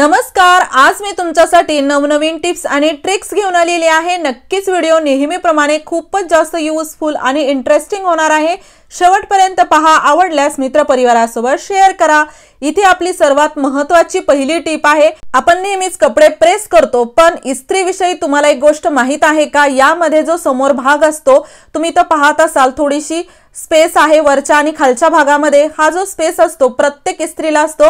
नमस्कार आज मी तुमच्यासाठी नवनवीन टिप्स आणि ट्रिक्स घेऊन आलेली आहे नक्कीच व्हिडिओ नेहमीप्रमाणे खूपच जास्त युजफुल आणि इंटरेस्टिंग होणार आहे शेवटपर्यंत पहा आवडल्यास मित्रपरिवारासोबत शेअर करा इथे आपली सर्वात महत्त्वाची पहिली टिप आहे आपण नेहमीच कपडे प्रेस करतो पण इस्त्रीविषयी तुम्हाला एक गोष्ट माहीत आहे का यामध्ये जो समोर भाग असतो तुम्ही तर पाहत असाल थोडीशी स्पेस आहे वरच्या आणि खालच्या भागामध्ये हा जो स्पेस असतो प्रत्येक इस्त्रीला असतो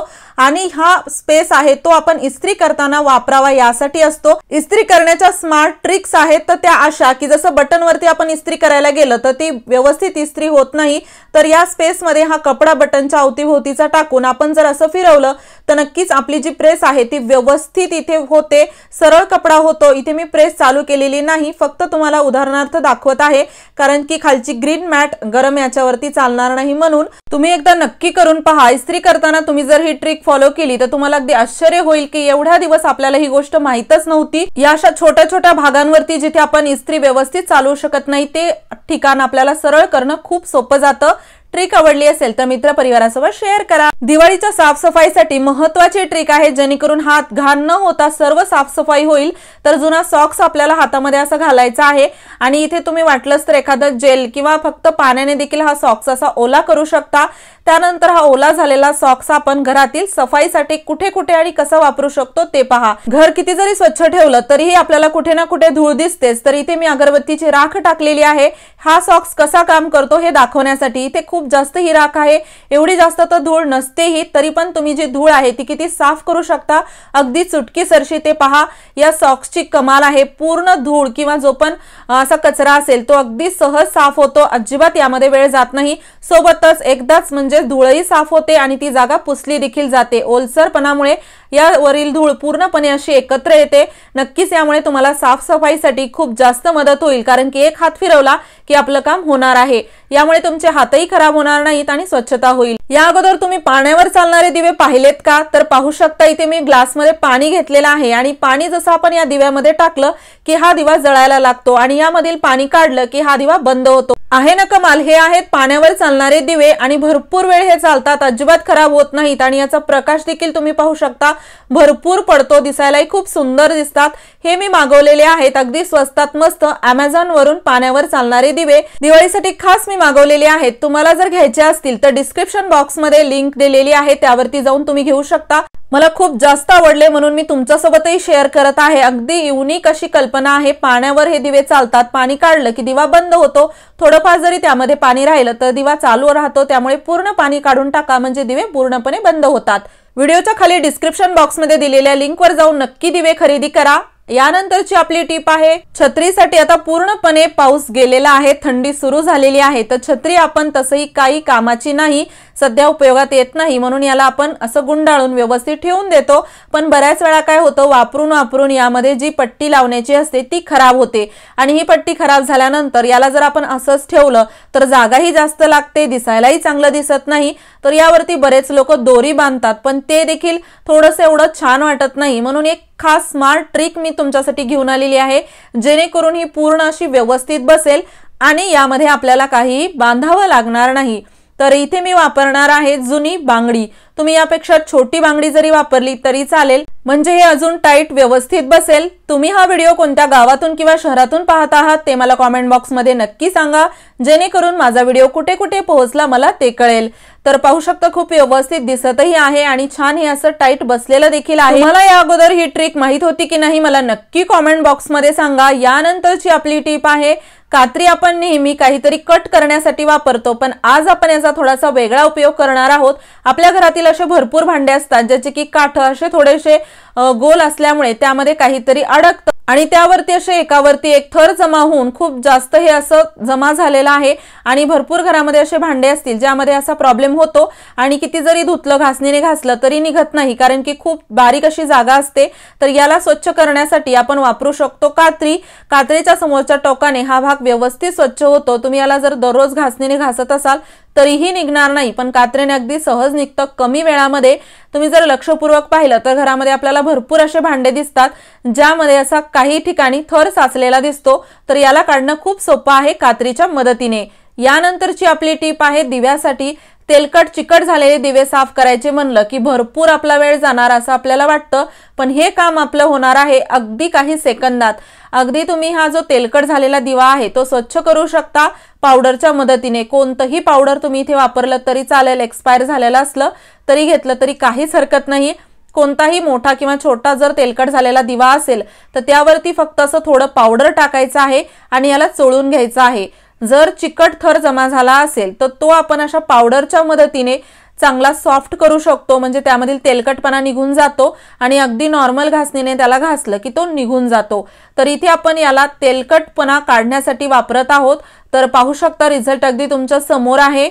आणि हा स्पेस आहे तो आपण इस्त्री करताना वापरावा यासाठी असतो इस्त्री करण्याच्या स्मार्ट ट्रिक्स आहेत तर त्या अशा की जसं बटनवरती आपण इस्त्री करायला गेलं तर ती व्यवस्थित इस्त्री होत नाही तर या स्पेसमध्ये हा कपडा बटनच्या अवतीभोवतीचा टाकून आपण जर असं फिरवलं तर नक्कीच आपली जी प्रेस आहे ती व्यवस्थित इथे होते सरळ कपडा होतो इथे मी प्रेस चालू केलेली नाही फक्त तुम्हाला उदाहरणार्थ दाखवत आहे कारण की खालची ग्रीन मॅट गरम याच्यावरती चालणार नाही म्हणून तुम्ही एकदा नक्की करून पहा इस्त्री करताना तुम्ही जर ही ट्रिक फॉलो केली तर तुम्हाला अगदी आश्चर्य होईल की एवढ्या दिवस आपल्याला ही गोष्ट माहीतच नव्हती या अशा छोट्या छोट्या भागांवरती जिथे आपण इस्त्री व्यवस्थित चालवू शकत नाही ते ठिकाण आपल्याला सरळ करणं खूप सोपं जातं ट्रिक आवडली असेल तर मित्र परिवारासोबत शेअर करा दिवाळीच्या साफसफाईसाठी महत्वाची ट्रिक आहे जेणेकरून हात घाण न होता सर्व साफसफाई होईल तर जुना सॉक्स आपल्याला हातामध्ये असं घालायचा आहे आणि इथे तुम्ही वाटलंच तर एखादं जेल किंवा फक्त पाण्याने देखील हा सॉक्स असा ओला करू शकता त्यानंतर हा ओला झालेला सॉक्स आपण घरातील सफाईसाठी कुठे कुठे आणि कसं वापरू शकतो ते पहा घर किती जरी स्वच्छ ठेवलं तरीही आपल्याला कुठे ना कुठे धूळ दिसतेच तर इथे मी अगरबत्तीची राख टाकलेली आहे हा सॉक्स कसा काम करतो हे दाखवण्यासाठी इथे खूप खूप जास्त ही राख आहे एवढी जास्त तर धूळ नसतेही तरी पण तुम्ही जी धूळ आहे ती किती साफ करू शकता अगदी चुटकी सरशी ते पहा या सॉक्सची कमाल आहे पूर्ण धूळ किंवा जो पण असा कचरा असेल तो अगदी सहज साफ होतो अजिबात यामध्ये वेळ जात नाही सोबतच एकदाच म्हणजे धूळही साफ होते आणि ती जागा पुसली देखील जाते ओलसरपणामुळे यावरील धूळ पूर्णपणे अशी एकत्र येते नक्कीच यामुळे तुम्हाला साफसफाईसाठी खूप जास्त मदत होईल कारण की एक हात फिरवला की आपलं काम होणार आहे यामुळे तुमचे हातही खराब होणार नाहीत आणि स्वच्छता होईल या अगोदर तुम्ही पाण्यावर चालणारे दिवे पाहिलेत का तर पाहू शकता इथे मी ग्लासमध्ये पाणी घेतलेलं आहे आणि पाणी जसं आपण या दिव्यामध्ये टाकलं की हा दिवा जळायला लागतो आणि यामधील पाणी काढलं की हा दिवा बंद होतो आहे ना कमाल हे आहेत पाण्यावर चालणारे दिवे आणि भरपूर वेळ हे चालतात अजिबात खराब होत नाहीत आणि याचा प्रकाश देखील तुम्ही पाहू शकता भरपूर पडतो दिसायलाही खूप सुंदर दिसतात हे मी मागवलेले आहेत अगदी स्वस्तात मस्त अमेझॉन वरून पाण्यावर चालणारे दिवे दिवाळीसाठी खास मी मागवलेले आहेत तुम्हाला जर घ्यायचे असतील तर डिस्क्रिप्शन बॉक्समध्ये लिंक दिलेली आहे त्यावरती जाऊन तुम्ही घेऊ शकता मला खूप जास्त आवडले म्हणून मी तुमच्यासोबतही शेअर करत आहे अगदी युनिक अशी कल्पना आहे पाण्यावर हे दिवे चालतात पाणी काढलं की दिवा बंद होतो थोडंफार जरी त्यामध्ये पाणी राहिलं तर दिवा चालू राहतो त्यामुळे पूर्ण पाणी काढून टाका म्हणजे दिवे पूर्णपणे बंद होतात व्हिडिओच्या खाली डिस्क्रिप्शन बॉक्समध्ये दिलेल्या लिंकवर जाऊन नक्की दिवे खरेदी करा यानंतरची आपली टीप आहे छत्रीसाठी आता पूर्णपणे पाऊस गेलेला आहे थंडी सुरू झालेली आहे तर छत्री आपण तसंही काही कामाची नाही सध्या उपयोगात येत नाही म्हणून याला आपण असं गुंडाळून व्यवस्थित ठेवून देतो पण बऱ्याच वेळा काय होतं वापरून वापरून यामध्ये जी पट्टी लावण्याची असते ती खराब होते आणि ही पट्टी खराब झाल्यानंतर याला जर आपण असंच ठेवलं तर जागाही जास्त लागते दिसायलाही चांगलं दिसत नाही तर यावरती बरेच लोक दोरी बांधतात पण ते देखील थोडंसं एवढं छान वाटत नाही म्हणून एक खास स्मार्ट ट्रिक मी तुमच्यासाठी घेऊन आलेली आहे जेणेकरून ही पूर्ण अशी व्यवस्थित बसेल आणि यामध्ये आपल्याला काही बांधावं लागणार नाही तर इथे मी वापरणार आहे जुनी बांगडी तुम्ही यापेक्षा छोटी बांगडी जरी वापरली तरी चालेल म्हणजे हे अजून टाईट व्यवस्थित बसेल तुम्ही हा व्हिडिओ कोणत्या गावातून किंवा शहरातून पाहत आहात ते मला कॉमेंट बॉक्समध्ये नक्की सांगा जेणेकरून माझा व्हिडिओ कुठे कुठे पोहोचला मला ते कळेल तर पाहू शकता खूप व्यवस्थित दिसतही आहे आणि छान हे असं टाईट बसलेलं देखील आहे मला या अगोदर ही ट्रिक माहीत होती की नाही मला नक्की कॉमेंट बॉक्समध्ये सांगा यानंतरची आपली टीप आहे कात्री आपण नेहमी काहीतरी कट करण्यासाठी वापरतो पण आज आपण याचा थोडासा वेगळा उपयोग करणार आहोत आपल्या घरातील असे भरपूर भांडे असतात ज्याचे की काठ असे थोडेसे गोल असल्यामुळे त्यामध्ये काहीतरी अडकतं आणि त्यावरती असे एकावरती एक थर जमा होऊन खूप जास्त हे असं जमा झालेलं आहे आणि भरपूर घरामध्ये असे भांडे असतील ज्यामध्ये असा प्रॉब्लेम होतो आणि किती जरी धुतलं घासणीने घासलं तरी निघत नाही कारण की खूप बारीक अशी जागा असते तर याला स्वच्छ करण्यासाठी आपण वापरू शकतो कात्री कात्रीच्या समोरच्या टोकाने हा भाग व्यवस्थित स्वच्छ होतो तुम्ही याला जर दररोज घासणीने घासत असाल तरीही निघणार नाही पण कात्रीने अगदी सहज निघतं कमी वेळामध्ये तुम्ही जर लक्षपूर्वक पाहिलं तर घरामध्ये आपल्याला भरपूर असे भांडे दिसतात ज्यामध्ये असा काही ठिकाणी थर साचलेला दिसतो तर याला काढणं खूप सोपं आहे कात्रीच्या मदतीने यानंतरची आपली टीप आहे दिव्यासाठी तेलकट चिकट झालेले दिवे साफ करायचे म्हणलं की भरपूर आपला वेळ जाणार असं आपल्याला वाटतं पण हे काम आपलं होणार आहे अगदी काही सेकंदात अगदी तुम्ही हा जो तेलकट झालेला दिवा आहे तो स्वच्छ करू शकता पावडरच्या मदतीने कोणतंही पावडर तुम्ही इथे वापरलं तरी चालेल एक्सपायर झालेलं असलं तरी घेतलं तरी काहीच हरकत नाही कोणताही मोठा किंवा छोटा जर तेलकट झालेला दिवा असेल तर त्यावरती फक्त असं थोडं पावडर टाकायचं आहे आणि याला चोळून घ्यायचं आहे जर चिकट थर जमा झाला असेल तर तो आपण अशा पावडरच्या मदतीने चांगला सॉफ्ट करू शकतो म्हणजे त्यामधील तेलकटपणा निघून जातो आणि अगदी नॉर्मल घासणीने त्याला घासलं की तो निघून जातो तर इथे आपण याला तेलकटपणा काढण्यासाठी वापरत आहोत तर पाहू शकता रिझल्ट अगदी तुमच्या समोर आहे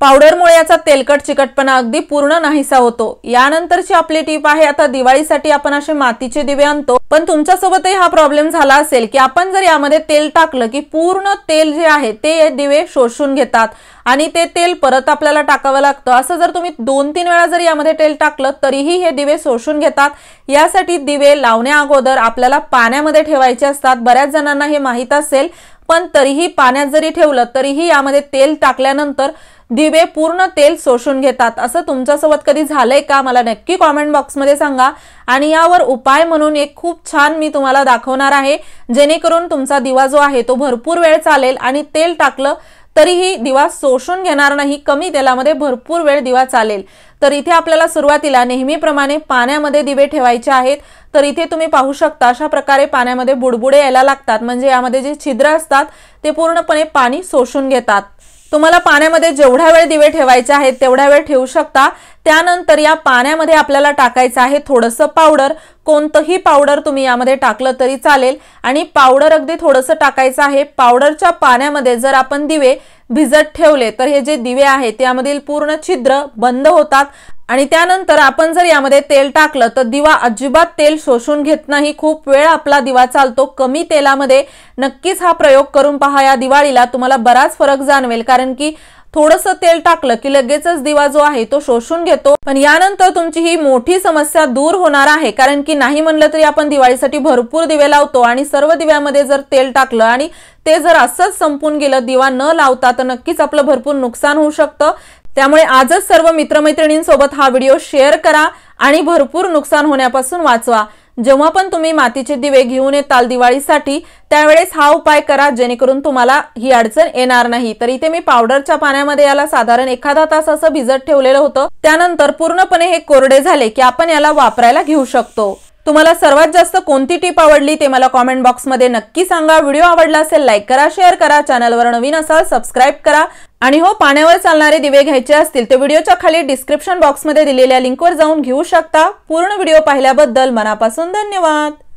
पावडरमुळे याचा तेलकट चिकटपणा अगदी पूर्ण नाहीसा होतो यानंतरची आपली टीप आहे आता दिवाळीसाठी आपण असे मातीचे दिवे आणतो पण तुमच्यासोबतही हा प्रॉब्लेम झाला असेल की आपण जर यामध्ये तेल टाकलं की पूर्ण तेल जे आहे ते दिवे शोषून घेतात आणि ते तेल परत आपल्याला टाकावं लागतं असं जर तुम्ही दोन तीन वेळा जर यामध्ये तेल टाकलं तरीही हे दिवे शोषून घेतात यासाठी दिवे लावण्या अगोदर आपल्याला पाण्यामध्ये ठेवायचे असतात बऱ्याच जणांना हे माहीत असेल पण तरीही पाण्यात जरी ठेवलं तरीही यामध्ये तेल टाकल्यानंतर दिवे पूर्ण तेल शोषून घेतात असं तुमच्यासोबत कधी झालंय का मला नक्की कॉमेंट बॉक्समध्ये सांगा आणि यावर उपाय म्हणून एक खूप छान मी तुम्हाला दाखवणार आहे जेणेकरून तुमचा दिवा जो आहे तो भरपूर वेळ चालेल आणि तेल टाकलं तरीही दिवा शोषून घेणार नाही कमी तेलामध्ये भरपूर वेळ दिवा चालेल तर इथे आपल्याला सुरुवातीला नेहमीप्रमाणे पाण्यामध्ये दिवे ठेवायचे आहेत तर इथे तुम्ही पाहू शकता अशा प्रकारे पाण्यामध्ये बुडबुडे यायला लागतात म्हणजे यामध्ये जे छिद्र असतात ते पूर्णपणे पाणी शोषून घेतात तुम्हाला पाण्यामध्ये जेवढा वेळ दिवे ठेवायचे आहेत तेवढा वेळ ठेवू शकता त्यानंतर या पाण्यामध्ये आपल्याला टाकायचं आहे थोडंसं पावडर कोणतंही पावडर तुम्ही यामध्ये टाकलं तरी चालेल आणि पावडर अगदी थोडंसं टाकायचं आहे पावडरच्या पाण्यामध्ये जर आपण दिवे भिजत ठेवले तर हे जे दिवे आहेत त्यामधील पूर्ण छिद्र बंद होतात आणि त्यानंतर आपण जर यामध्ये तेल टाकलं तर दिवा अजिबात तेल शोषून घेत नाही खूप वेळ आपला दिवा चालतो कमी तेलामध्ये नक्कीच हा प्रयोग करून पहा या दिवाळीला तुम्हाला बराच फरक जाणवेल कारण की थोडस तेल टाकलं की लगेचच दिवा जो आहे तो शोषून घेतो पण यानंतर तुमची ही मोठी समस्या दूर होणार आहे कारण की नाही म्हणलं तरी आपण दिवाळीसाठी भरपूर दिवे लावतो आणि सर्व दिव्यामध्ये जर तेल टाकलं आणि ते जर असंच संपून गेलं दिवा न लावता तर नक्कीच आपलं भरपूर नुकसान होऊ शकतं त्यामुळे आजच सर्व मित्रमैत्रिणींसोबत हा व्हिडिओ शेअर करा आणि भरपूर नुकसान होण्यापासून वाचवा जेव्हा पण तुम्ही मातीचे दिवे घेऊन येताल दिवाळीसाठी त्यावेळेस हा उपाय करा जेणेकरून तुम्हाला ही अडचण येणार नाही तर इथे मी पावडरच्या पाण्यामध्ये याला साधारण एखादा तास असं भिजत ठेवलेलं होतं त्यानंतर पूर्णपणे हे कोरडे झाले की आपण याला वापरायला घेऊ शकतो तुम्हाला सर्वात जास्त कोणती टीप आवडली ते मला कॉमेंट बॉक्समध्ये नक्की सांगा व्हिडिओ आवडला असेल लाईक करा शेअर करा चॅनलवर नवीन असाल सबस्क्राईब करा आणि हो पाण्यावर चालणारे दिवे घ्यायचे असतील ते व्हिडिओच्या खाली डिस्क्रिप्शन बॉक्समध्ये दिलेल्या लिंकवर जाऊन घेऊ शकता पूर्ण व्हिडिओ पाहिल्याबद्दल मनापासून धन्यवाद